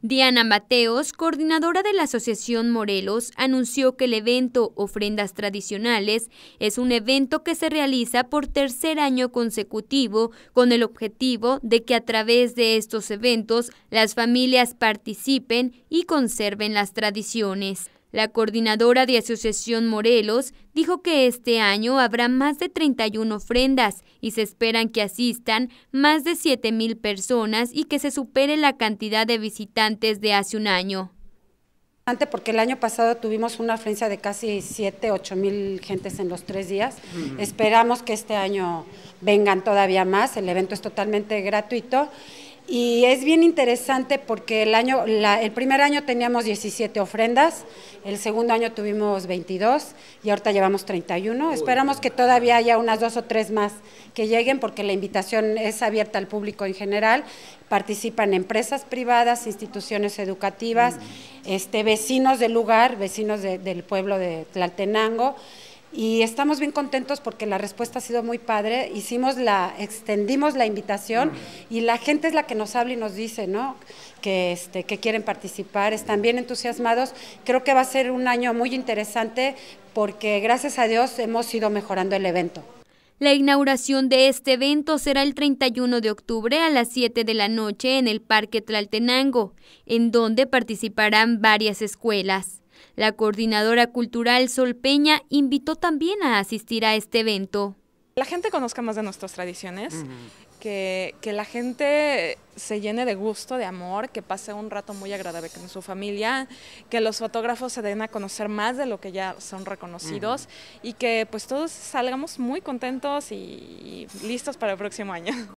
Diana Mateos, coordinadora de la Asociación Morelos, anunció que el evento Ofrendas Tradicionales es un evento que se realiza por tercer año consecutivo con el objetivo de que a través de estos eventos las familias participen y conserven las tradiciones. La coordinadora de Asociación Morelos dijo que este año habrá más de 31 ofrendas y se esperan que asistan más de 7 mil personas y que se supere la cantidad de visitantes de hace un año. Porque el año pasado tuvimos una ofrenda de casi 7, 8 mil gentes en los tres días. Esperamos que este año vengan todavía más. El evento es totalmente gratuito y es bien interesante porque el, año, el primer año teníamos 17 ofrendas, el segundo año tuvimos 22 y ahorita llevamos 31. Esperamos que todavía haya unas dos o tres más que lleguen porque la invitación es abierta al público en general. Participan empresas privadas, instituciones educativas, mm. este, vecinos del lugar, vecinos del pueblo de Tlaltenango y estamos bien contentos porque la respuesta ha sido muy padre. Hicimos la, extendimos la invitación y la gente es la que nos habla y nos dice, ¿no? Que, este, que quieren participar, están bien entusiasmados. Creo que va a ser un año muy interesante porque gracias a Dios hemos ido mejorando el evento. La inauguración de este evento será el 31 de octubre a las 7 de la noche en el Parque Tlaltenango, en donde participarán varias escuelas. La coordinadora cultural Sol Peña invitó también a asistir a este evento. La gente conozca más de nuestras tradiciones, que, la gente se llene de gusto, de amor, que pase un rato muy agradable con su familia, que los fotógrafos se den a conocer más de lo que ya son reconocidos y que pues todos salgamos muy contentos y listos para el próximo año.